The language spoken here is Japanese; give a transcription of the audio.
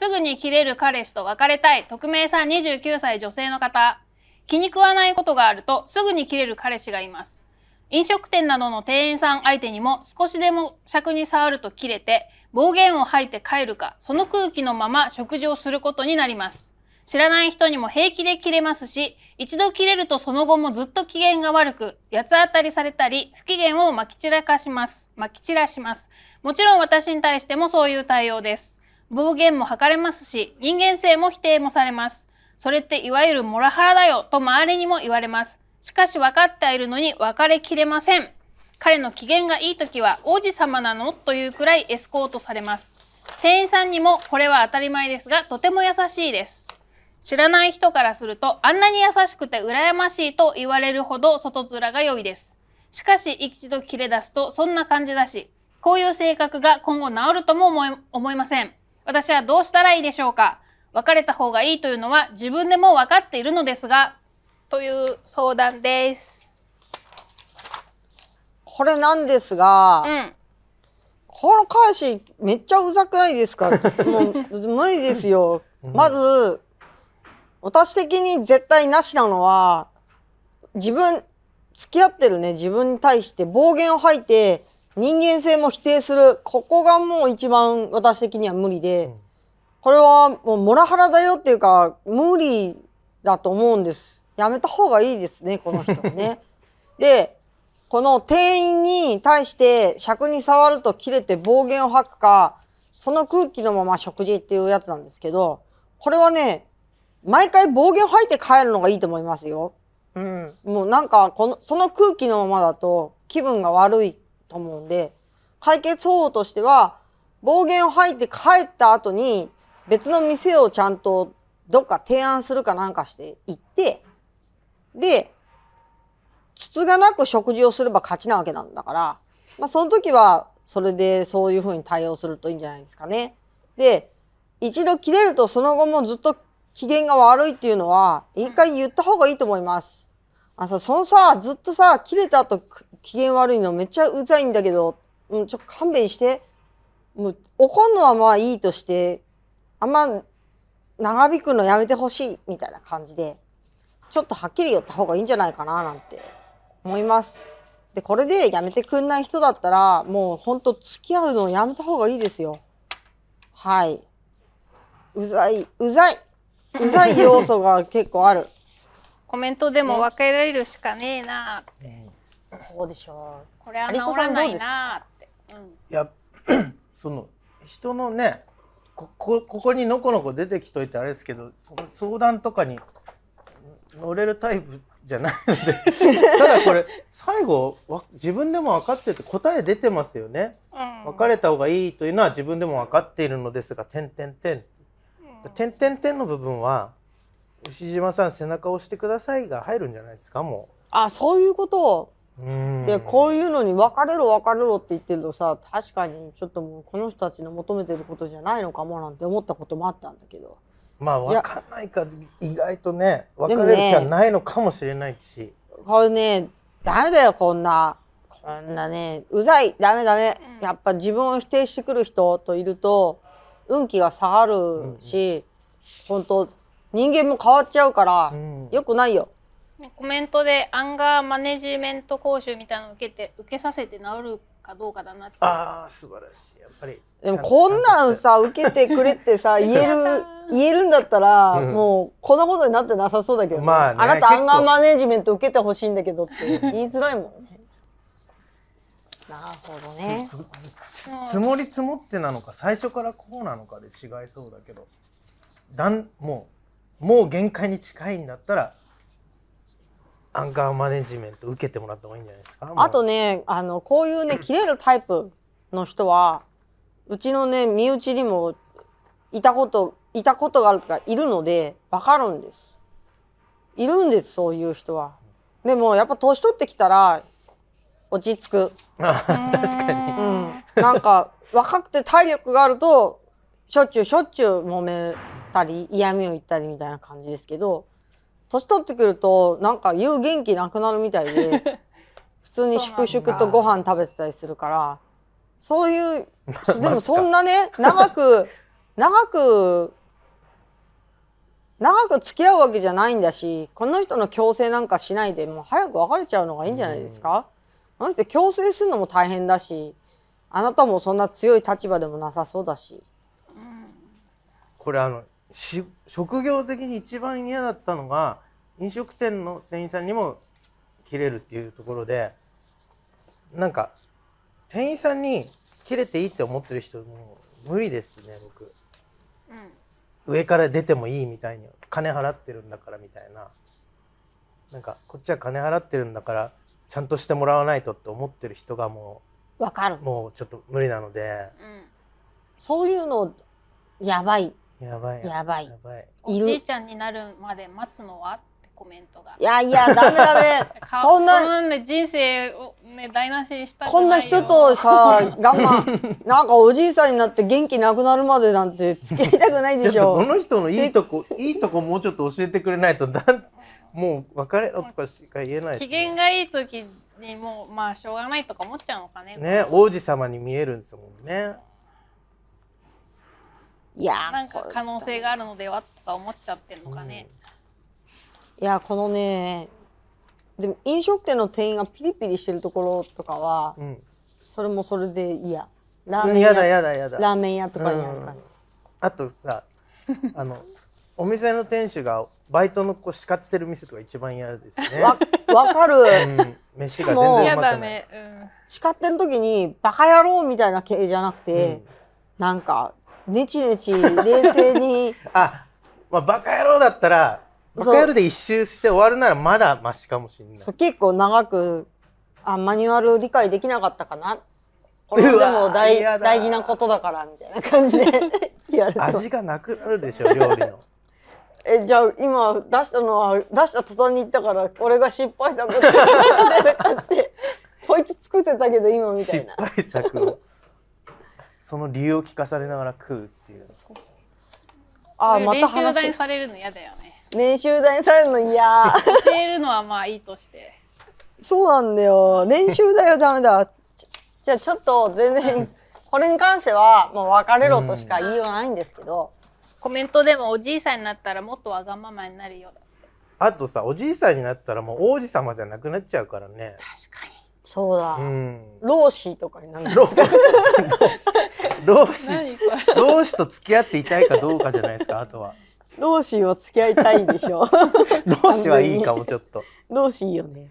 すぐに切れる彼氏と別れたい、匿名さん29歳女性の方。気に食わないことがあるとすぐに切れる彼氏がいます。飲食店などの店員さん相手にも少しでも尺に触ると切れて、暴言を吐いて帰るか、その空気のまま食事をすることになります。知らない人にも平気で切れますし、一度切れるとその後もずっと機嫌が悪く、八つ当たりされたり、不機嫌を撒き散らかします。撒き散らします。もちろん私に対してもそういう対応です。暴言も吐かれますし、人間性も否定もされます。それっていわゆるモラハラだよと周りにも言われます。しかし分かっているのに別れきれません。彼の機嫌がいい時は王子様なのというくらいエスコートされます。店員さんにもこれは当たり前ですが、とても優しいです。知らない人からすると、あんなに優しくて羨ましいと言われるほど外面が良いです。しかし、一度切れ出すとそんな感じだし、こういう性格が今後治るとも思いません。私はどうしたらいいでしょうか別れた方がいいというのは自分でも分かっているのですが、という相談です。これなんですが、うん、この返しめっちゃうざくないですかもう無理ですよ。まず、私的に絶対なしなのは、自分、付き合ってるね、自分に対して暴言を吐いて、人間性も否定するここがもう一番私的には無理で、うん、これはもうモラハラだよっていうか無理だと思うんですやめた方がいいですねこの人ね。でこの店員に対して尺に触ると切れて暴言を吐くかその空気のまま食事っていうやつなんですけどこれはね毎回暴言を吐いて帰るのがいいと思いますよ。うん、もうなんかこのその空気のままだと気分が悪いと思うんで、解決方法としては、暴言を吐いて帰った後に、別の店をちゃんとどっか提案するかなんかして行って、で、筒がなく食事をすれば勝ちなわけなんだから、まあその時はそれでそういうふうに対応するといいんじゃないですかね。で、一度切れるとその後もずっと機嫌が悪いっていうのは、一回言った方がいいと思います。あさそのさずっとさ切れた後機嫌悪いのめっちゃうざいんだけど、うん、ちょ勘弁してもう怒んのはまあいいとしてあんま長引くのやめてほしいみたいな感じでちょっとはっきり言った方がいいんじゃないかななんて思います。でこれでやめてくんない人だったらもうほんと付き合うのをやめた方がいいですよ。はい。うざい、うざい、うざい要素が結構ある。コメントでも分けられるしかねえなーって、うん、そうでしょうこれは治らないなーって、うん、いや その人のねこここにのこのこ出てきといてあれですけど相談とかに乗れるタイプじゃないのでただこれ 最後自分でも分かってて答え出てますよね、うん、別れた方がいいというのは自分でも分かっているのですが「点点点」「点点点」の部分は牛島さん背中押してくださいが入るんじゃないですかもうあそういうことやこういうのに別れろ別れろって言ってるとさ確かにちょっともうこの人たちの求めてることじゃないのかもなんて思ったこともあったんだけどまあ分かんないか意外とね別れる気はないのかもしれないし、ね、これねダメだよこんなこんなねうざいダメダメやっぱ自分を否定してくる人といると運気が下がるし、うん、本当人間も変わっちゃうから、うん、よくないよコメントでアンガーマネジメント講習みたいなの受けて受けさせて治るかどうかだなってああ素晴らしいやっぱりでもこんなんさ受けてくれってさ 言える言えるんだったら、うん、もうこんなことになってなさそうだけど、まあ、ね、あなたアンガーマネジメント受けてほしいんだけどって言いづらいもんね なるほどね積もり積もってなのか最初からこうなのかで違いそうだけどだんもうもう限界に近いんだったらアンカーマネジメント受けてもらった方がいいんじゃないですかあとねあのこういうね切れるタイプの人はうちのね身内にもいたこといたことがあるとかいるので分かるんですいるんですそういう人はでもやっぱ年取ってきたら落ち着く 確かに、うん、なんか若くて体力があるとしょっちゅうしょっちゅう揉める。たり嫌味を言ったりみたいな感じですけど年取ってくるとなんか言う元気なくなるみたいで 普通に粛々とご飯食べてたりするからそういうでもそんなね長く長く長く付き合うわけじゃないんだしこの人の強制なんかしないでもう早く別れちゃうのがいいんじゃないですか、うん、あの人強制するのも大変だしあなたもそんな強い立場でもなさそうだし。これあの職業的に一番嫌だったのが飲食店の店員さんにも切れるっていうところでなんか店員さんに切れていいって思ってる人も無理ですね僕、うん、上から出てもいいみたいに金払ってるんだからみたいななんかこっちは金払ってるんだからちゃんとしてもらわないとって思ってる人がもうわかるもうちょっと無理なので、うん、そういうのやばいやばい。やばい。おじいちゃんになるまで待つのはってコメントが。いやいや、ダメダメ。そんな。そんね、人生をね、台無しにしたこんな人とさ、我 慢。なんかおじいさんになって元気なくなるまでなんて付き合いたくないでしょ。ょこの人のいいとこ、いいとこもうちょっと教えてくれないと、だもう別れろとかしか言えない、ね、機嫌がいい時にもう、まあしょうがないとか思っちゃうのかね。ね、王子様に見えるんですもんね。いやなんか可能性があるのではとか思っちゃってんのかね、うん、いやこのねでも飲食店の店員がピリピリしてるところとかは、うん、それもそれで嫌ラーメン屋、やだやだやだラーメン屋とかにある感じ、あとさ あのお店の店主がバイトの子叱ってる店とか一番嫌ですね。わかる、うん、飯が全然うまくねうん、叱ってる時にバカ野郎みたいな系じゃなくて、うん、なんかネチネチ冷静に あ、まあ、バカ野郎だったらバカ野郎で一周して終わるならまだマシかもしれない結構長くあマニュアル理解できなかったかなこれでも大大事なことだからみたいな感じで や味がなくなるでしょ料理の。えじゃあ今出したのは出した途端に行ったから俺が失敗作みたいな感じでこいつ作ってたけど今みたいな失敗作その理由を聞かされながら食うっていうそうそうあまた話練習台されるの嫌だよね練習台にされるの嫌教えるのはまあいいとしてそうなんだよ練習台はダメだじゃあちょっと全然これに関してはもう別れろとしか言いようないんですけど、コメントでもおじいさんになったらもっとわがままになるよあとさおじいさんになったらもう王子様じゃなくなっちゃうからね確かにそうだ。老子とかになるんですか。老子。老子と付き合っていたいかどうかじゃないですか。あとは。老子を付き合いたいんでしょう。老子はいいかもちょっと。老子いいよね。